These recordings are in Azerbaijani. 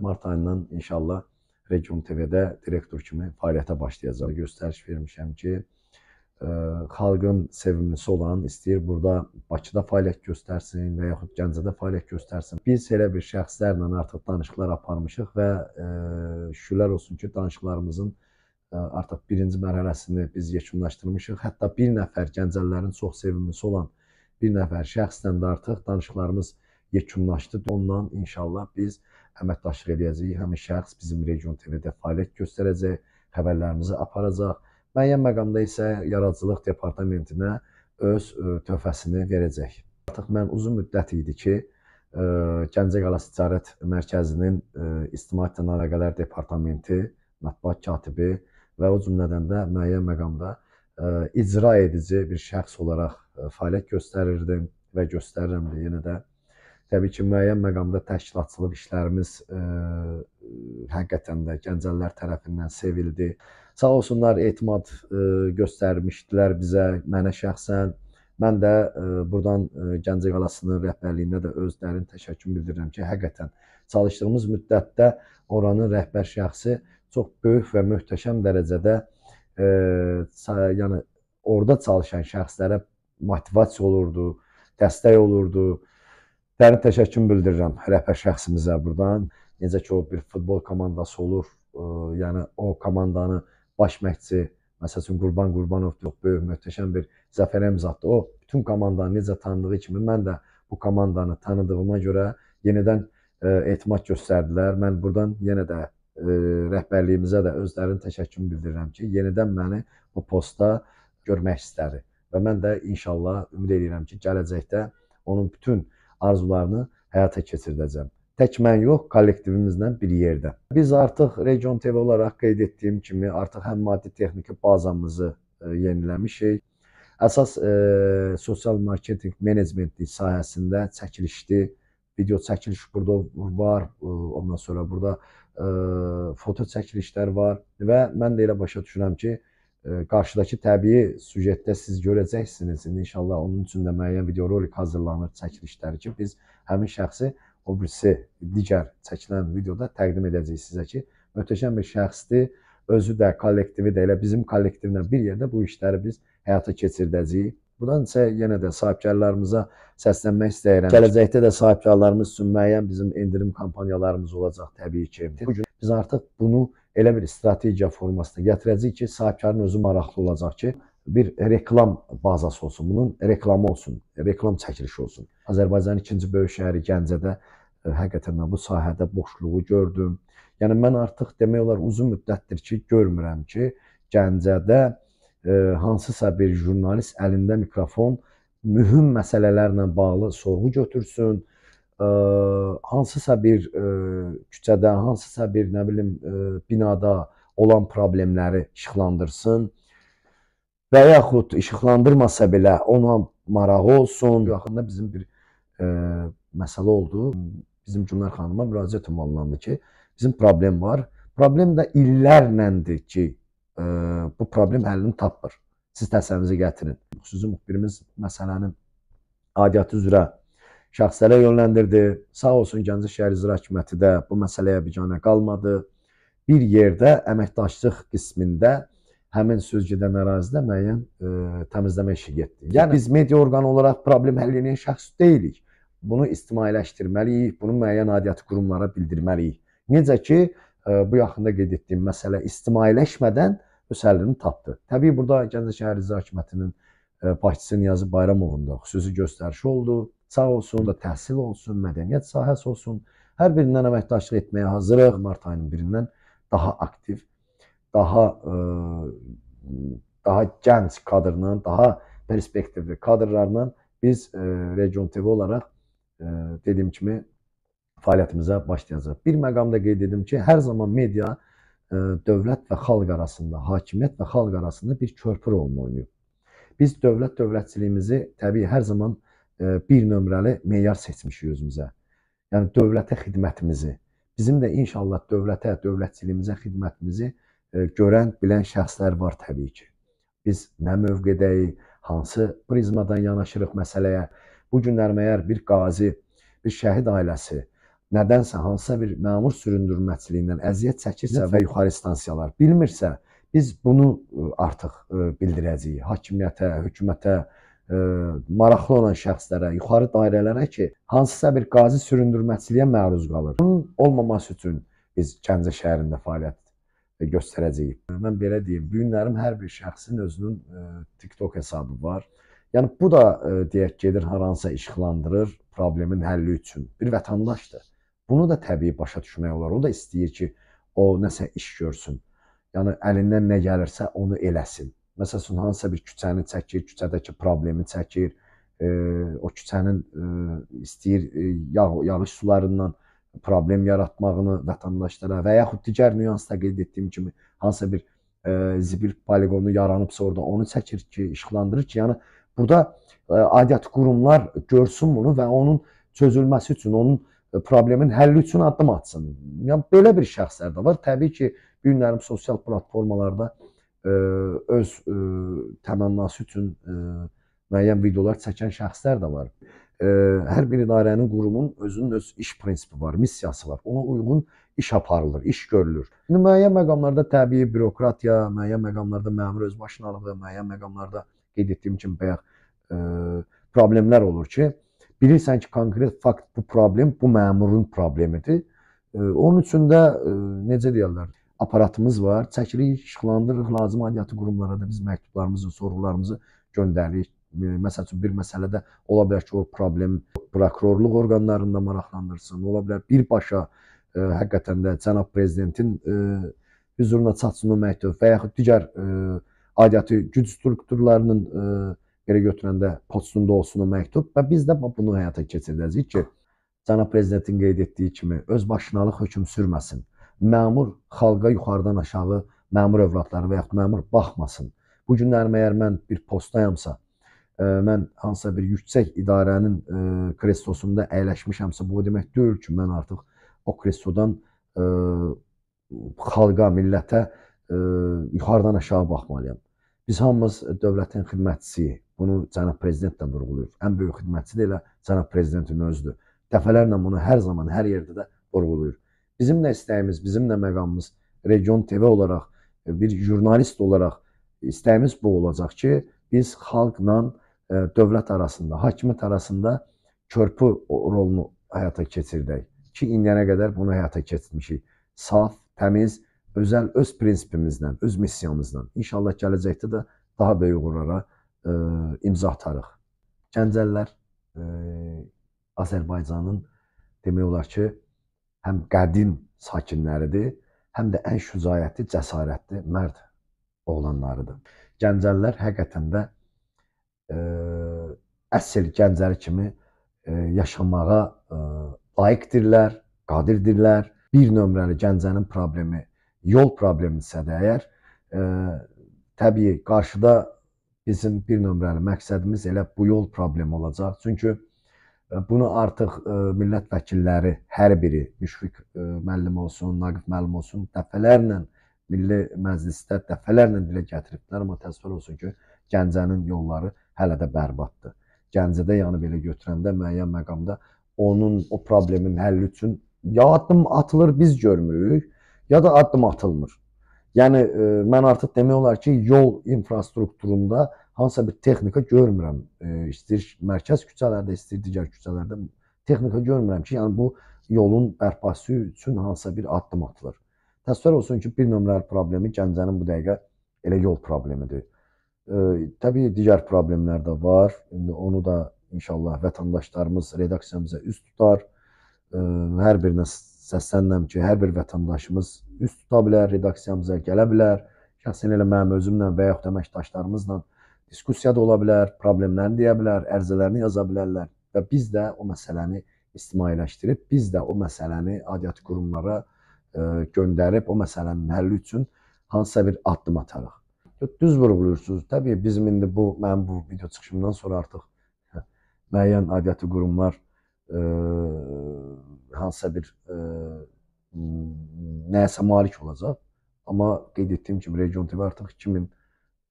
Mart ayından inşallah Region TV-də direktor kimi fəaliyyətə başlayacaq. Göstəriş vermişəm ki, ə, e, xalqın sevimlisi olan istəyir burada Bakıda fəaliyyət göstərsin və yaxud Gəncədə fəaliyyət göstərsin. Biz elə bir şəxslərlə artıq danışıqlar aparmışıq və ə, e, şükürlər olsun ki, danışıqlarımızın ə, e, artıq birinci mərhələsini biz yekunlaşdırmışıq. Hətta bir nəfər Gəncəlilərin çox sevimlisi olan bir nəfər şəxslə də artıq danışıqlarımız yekunlaşdı. Ondan inşallah biz əməkdaşlıq edəcəyik. Həmin şəxs bizim Region TV-də fəaliyyət göstərəcək, xəbərlərimizi aparacaq. Müəyyən məqamda isə yaradıcılıq departamentinə öz e, töhfəsini verəcək. Artıq mən uzun müddət idi ki, e, Gəncə Qalası Ticarət Mərkəzinin e, İctimaiyyətlə Əlaqələr Departamenti, mətbuat katibi və o cümlədən də müəyyən məqamda icra edici bir şəxs olaraq fəaliyyət göstərirdim və göstərirəm də yenə də. Təbii ki, müəyyən məqamda təşkilatçılıq işlərimiz ə, e, həqiqətən də Gəncəlilər tərəfindən sevildi. Sağ olsunlar, etimad ə, e, göstərmişdilər bizə, mənə şəxsən. Mən də ə, e, buradan ə, Gəncə qalasının rəhbərliyinə də öz dərin təşəkkür bildirirəm ki, həqiqətən çalışdığımız müddətdə oranın rəhbər şəxsi çox böyük və möhtəşəm dərəcədə ə, yəni orada çalışan şəxslərə motivasiya olurdu, dəstək olurdu. Dərin təşəkkür bildirirəm rəhbər şəxsimizə burdan. Necə ki o bir futbol komandası olur, e, yəni o komandanı baş məşqçi məsəl üçün Qurban Qurbanov çox böyük möhtəşəm bir zəfərə imza atdı. O bütün komandanı necə tanıdığı kimi mən də bu komandanı tanıdığıma görə yenidən e, etimad göstərdilər. Mən burdan yenə də e, rəhbərliyimizə də özlərinin təşəkkürünü bildirirəm ki, yenidən məni bu postda görmək istədi və mən də inşallah ümid edirəm ki, gələcəkdə onun bütün arzularını həyata keçirdəcəm. Tək mən yox, kollektivimizlə bir yerdə. Biz artıq Region TV olaraq qeyd etdiyim kimi artıq həm maddi texniki bazamızı e, yeniləmişik. Əsas e, sosial marketinq menecmentlik sahəsində çəkilişli video çəkiliş burada var. E, ondan sonra burada e, foto çəkilişlər var və mən də elə başa düşürəm ki, qarşıdakı təbii süjetdə siz görəcəksiniz. İndi inşallah onun üçün də müəyyən video rolik hazırlanır, çəkilişləri ki, biz həmin şəxsi o birisi digər çəkilən videoda təqdim edəcəyik sizə ki, möhtəşəm bir şəxsdir. Özü də, kollektivi də elə bizim kollektivlə bir yerdə bu işləri biz həyata keçirdəcəyik. Buradan isə yenə də sahibkarlarımıza səslənmək istəyirəm. Gələcəkdə də sahibkarlarımız üçün müəyyən bizim endirim kampaniyalarımız olacaq təbii ki. Bu gün biz artıq bunu elə bir strategiya formasına gətirəcək ki, sahibkarın özü maraqlı olacaq ki, bir reklam bazası olsun, bunun reklamı olsun, reklam çəkilişi olsun. Azərbaycanın ikinci böyük şəhəri Gəncədə e, həqiqətən bu sahədə boşluğu gördüm. Yəni mən artıq demək olar uzun müddətdir ki, görmürəm ki, Gəncədə ə, e, hansısa bir jurnalist əlində mikrofon mühüm məsələlərlə bağlı sorğu götürsün, ə, hansısa bir ə, küçədə, hansısa bir nə bilim ə, binada olan problemləri işıqlandırsın və yaxud işıqlandırmasa belə ona marağı olsun. Yaxında bizim bir ə, məsələ oldu. Bizim Cümlər xanıma müraciət ünvanlandı ki, bizim problem var. Problem də illərləndir ki, ə, bu problem həllini tapmır. Siz təsəvvürünüzə gətirin. Xüsusi müxbirimiz məsələni adiyyatı üzrə şəxslərə yönləndirdi. Sağ olsun Gəncə şəhər icra hakimiyyəti də bu məsələyə biganə qalmadı. Bir yerdə əməkdaşlıq qismində həmin söz gedən ərazidə müəyyən ə, e, təmizləmə işi getdi. Yəni biz media orqanı olaraq problem həllinin şəxsi deyilik. Bunu ictimailəşdirməliyik, bunu müəyyən aidiyyatı qurumlara bildirməliyik. Necə ki ə, e, bu yaxında qeyd etdiyim məsələ ictimailəşmədən öz həllini tapdı. Təbii burada Gəncə şəhər icra hakimiyyətinin e, başçısı Niyazi Bayramovun da xüsusi göstərişi oldu sağ olsun, da təhsil olsun, mədəniyyət sahəsi olsun. Hər birindən əməkdaşlıq etməyə hazırıq mart ayının birindən daha aktiv, daha ə, e, daha gənc kadrla, daha perspektivli kadrlarla biz ə, e, region TV olaraq ə, e, dediyim kimi fəaliyyətimizə başlayacağıq. Bir məqamda qeyd edim ki, hər zaman media ə, dövlət və xalq arasında, hakimiyyət və xalq arasında bir körpü rolunu oynayıb. Biz dövlət dövlətçiliyimizi təbii hər zaman E, bir nömrəli meyar seçmişik özümüzə. Yəni dövlətə xidmətimizi, bizim də inşallah dövlətə, dövlətçiliyimizə xidmətimizi e, görən, bilən şəxslər var təbii ki. Biz nə mövqedəyik, hansı prizmadan yanaşırıq məsələyə. Bu günlər məyər bir qazi, bir şəhid ailəsi nədənsə hansısa bir məmur süründürməçiliyindən əziyyət çəkirsə və yuxarı instansiyalar bilmirsə, biz bunu e, artıq bildirəcəyik hakimiyyətə, hökumətə, ə, e, maraqlı olan şəxslərə, yuxarı dairələrə ki, hansısa bir qazi süründürməçiliyə məruz qalır. Bunun olmaması üçün biz Gəncə şəhərində fəaliyyət göstərəcəyik. Mən belə deyim, bu günlərim hər bir şəxsin özünün ə, e, TikTok hesabı var. Yəni bu da ə, e, deyək gedir hər hansısa işıqlandırır problemin həlli üçün. Bir vətəndaşdır. Bunu da təbii başa düşmək olar. O da istəyir ki, o nəsə iş görsün. Yəni əlindən nə gəlirsə onu eləsin məsəl üçün hansısa bir küçəni çəkir, küçədəki problemi çəkir, e, o küçənin e, istəyir e, yağ, yağış sularından problem yaratmağını vətəndaşlara və yaxud digər nüansda qeyd etdiyim kimi hansısa bir e, zibil poligonu yaranıbsa orada onu çəkir ki, işıqlandırır ki, yəni burada e, adiyyat qurumlar görsün bunu və onun çözülməsi üçün, onun e, problemin həlli üçün addım atsın. Yəni belə bir şəxslər də var. Təbii ki, bu günlərim sosial platformalarda öz e, təmənnası üçün e, müəyyən videolar çəkən şəxslər də var. E, hər bir idarənin, qurumun özünün öz iş prinsipi var, missiyası var. Ona uyğun iş aparılır, iş görülür. İndi müəyyən məqamlarda təbii bürokratiya, müəyyən məqamlarda məmur özbaşınalığı, müəyyən məqamlarda qeyd etdiyim kimi bayaq e, problemlər olur ki, bilirsən ki, konkret fakt bu problem bu məmurun problemidir. E, onun üçün də e, necə deyirlər, aparatımız var. Çəkirik, işıqlandırırıq, lazım aidiyyatı qurumlara da biz məktublarımızı, sorğularımızı göndəririk. E, məsəl üçün bir məsələdə ola bilər ki, o problem prokurorluq orqanlarında maraqlandırsın, ola bilər birbaşa ə, e, həqiqətən də cənab prezidentin ə, e, hüzuruna çatsın o məktub və yaxud digər ə, aidiyyatı güc strukturlarının ə, belə götürəndə postunda olsun o məktub və biz də bunu həyata keçirdəcəyik ki, cənab prezidentin qeyd etdiyi kimi öz başınalıq hökm sürməsin məmur xalqa yuxarıdan aşağı məmur övladları və yaxud məmur baxmasın. Bu günlər məyər mən bir postdayamsa, ə, e, mən hansısa bir yüksək idarənin ə, e, krestosunda əyləşmişəmsə, bu o demək deyil ki, mən artıq o krestodan ə, e, xalqa, millətə ə, yuxarıdan aşağı baxmalıyam. Biz hamımız dövlətin xidmətçisiyik. Bunu cənab prezident də vurğulayır. Ən böyük xidmətçi də elə cənab prezidentin özüdür. Dəfələrlə bunu hər zaman, hər yerdə də vurğulayır. Bizim də istəyimiz, bizim də məqamımız Region TV olaraq, bir jurnalist olaraq istəyimiz bu olacaq ki, biz xalqla e, dövlət arasında, hakimiyyət arasında körpü rolunu həyata keçirdək ki, indiyənə qədər bunu həyata keçirmişik. Saf, təmiz, özəl öz prinsipimizlə, öz missiyamızla inşallah gələcəkdə də daha böyük uğurlara e, imza atarıq. Gəncəllər e, Azərbaycanın demək olar ki, həm qədim sakinləridir, həm də ən şücaətli, cəsarətli mərd oğlanlarıdır. Gəncəlilər həqiqətən də e, əsl gəncəli kimi e, yaşamağa e, layiqdirlər, qadirdirlər. Bir nömrəli gəncənin problemi, yol problemidirsə də əgər, e, təbii qarşıda bizim bir nömrəli məqsədimiz elə bu yol problemi olacaq. Çünki E, bunu artıq e, millət vəkilləri hər biri, Müşfiq e, müəllim olsun, Naqif müəllim olsun, dəfələrlə Milli Məclisdə dəfələrlə dilə gətiriblər, amma təəssüf olsun ki, Gəncənin yolları hələ də bərbaddır. Gəncədə yəni belə götürəndə müəyyən məqamda onun o problemin həlli üçün ya addım atılır biz görmürük, ya da addım atılmır. Yəni mən artıq demək olar ki, yol infrastrukturunda hansısa bir texnika görmürəm. E, istəyir mərkəz küçələrdə, istəyir digər küçələrdə texnika görmürəm ki, yəni bu yolun bərpası üçün hansısa bir addım atılır. Təəssüf olsun ki, bir nömrəli problemi Gəncənin bu dəqiqə elə yol problemidir. E, təbii digər problemlər də var. İndi onu da inşallah vətəndaşlarımız redaksiyamıza üst tutar. E, hər birinə səslənirəm ki, hər bir vətəndaşımız üst tuta bilər, redaksiyamıza gələ bilər. Şəxsən elə mənim özümlə və yaxud əməkdaşlarımızla diskussiya da ola bilər, problemlərini deyə bilər, ərizələrini yaza bilərlər və biz də o məsələni ictimailəşdirib, biz də o məsələni adiyyat qurumlara e, göndərib o məsələnin həlli üçün hansısa bir addım atarıq. Düz vurğuluyursunuz. Təbii bizim indi bu mənim bu video çıxışımdan sonra artıq hə, müəyyən adiyyatı qurumlar e, hansısa bir e, nəyəsə malik olacaq. Amma qeyd etdiyim kimi Region TV artıq 2000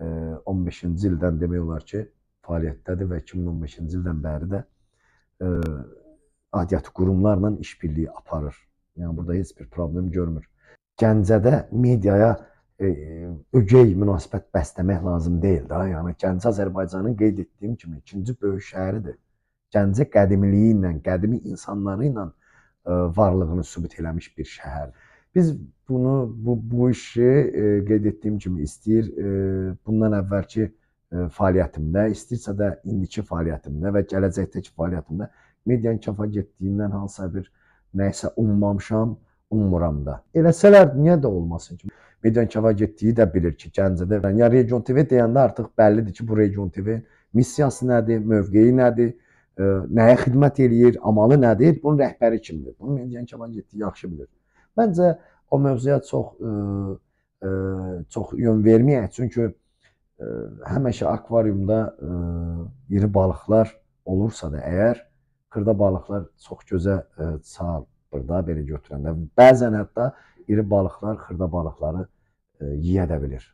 15-ci ildən demək olar ki, fəaliyyətdədir və 2015-ci ildən bəri də ə, adiyyat qurumlarla işbirliyi aparır. Yəni burada heç bir problem görmür. Gəncədə mediaya e, ögey münasibət bəsləmək lazım deyil də. Yəni Gəncə Azərbaycanın qeyd etdiyim kimi ikinci böyük şəhəridir. Gəncə qədimliyi ilə, qədimi insanları ilə e, varlığını sübut eləmiş bir şəhərdir. Biz bunu bu, bu işi e, qeyd etdiyim kimi istəyir e, bundan əvvəlki e, fəaliyyətimdə, istəyirsə də indiki fəaliyyətimdə və gələcəkdəki fəaliyyətimdə media inkilafa getdiyindən hansısa bir nəyisə ummamışam, ummuram da. Eləsələr niyə də olmasın ki? Media inkilafa getdiyi də bilir ki, Gəncədə ya Region TV deyəndə artıq bəllidir ki, bu Region TV missiyası nədir, mövqeyi nədir, ə, e, nəyə xidmət eləyir, amalı nədir, bunun rəhbəri kimdir? Bunu media inkilafa getdiyi yaxşı bilir. Məncə o mövzuya çox ə, e, ə, e, çox yön verməyək, çünki ə, e, həmişə akvariumda ə, iri balıqlar olursa da əgər xırda balıqlar çox gözə ə, çağırır da belə götürəndə. Bəzən hətta iri balıqlar xırda balıqları ə, yeyə də bilir.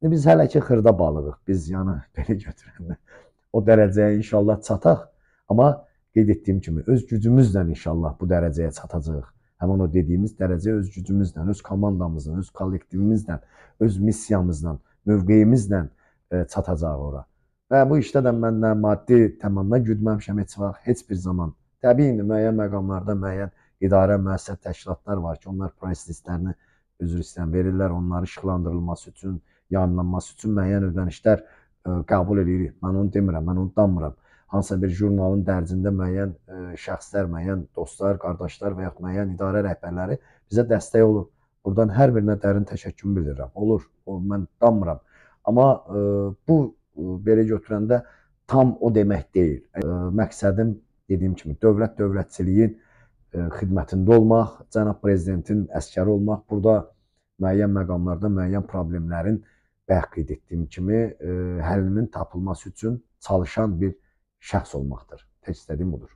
İndi biz hələ ki xırda balığıq. Biz yəni belə götürəndə o dərəcəyə inşallah çataq. Amma qeyd etdiyim kimi öz gücümüzlə inşallah bu dərəcəyə çatacağıq həmin o dediyimiz dərəcə öz gücümüzlə, öz komandamızla, öz kollektivimizlə, öz missiyamızla, mövqeyimizlə e, çatacağıq ora. Və bu işdə də məndə maddi təmanna güdməmişəm heç vaxt, heç bir zaman. Təbii ki, müəyyən məqamlarda müəyyən idarə müəssisə təşkilatlar var ki, onlar price listlərini üzr istəyən verirlər, onları işıqlandırılması üçün, yayımlanması üçün müəyyən ödənişlər ə, e, qəbul edirik. Mən onu demirəm, mən onu danmıram hansısa bir jurnalın dərcində müəyyən e, şəxslər, müəyyən dostlar, qardaşlar və yaxud müəyyən idarə rəhbərləri bizə dəstək olur. Buradan hər birinə dərin təşəkkür bildirirəm. Olur, o, mən damıram. Amma ə, e, bu ə, e, belə götürəndə tam o demək deyil. Ə, məqsədim dediyim kimi dövlət dövlətçiliyin xidmətində olmaq, cənab prezidentin əskəri olmaq, burada müəyyən məqamlarda müəyyən problemlərin bəhq etdiyim kimi həllinin tapılması üçün çalışan bir şəxs olmaqdır. Tək istədiyim budur.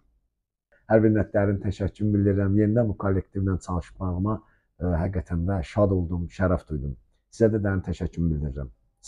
Hər bir nətlərin təşəkkür bildirirəm. Yenidən bu kollektivlə çalışmağıma ə, e, həqiqətən də şad oldum, şərəf duydum. Sizə də dərin təşəkkür bildirirəm.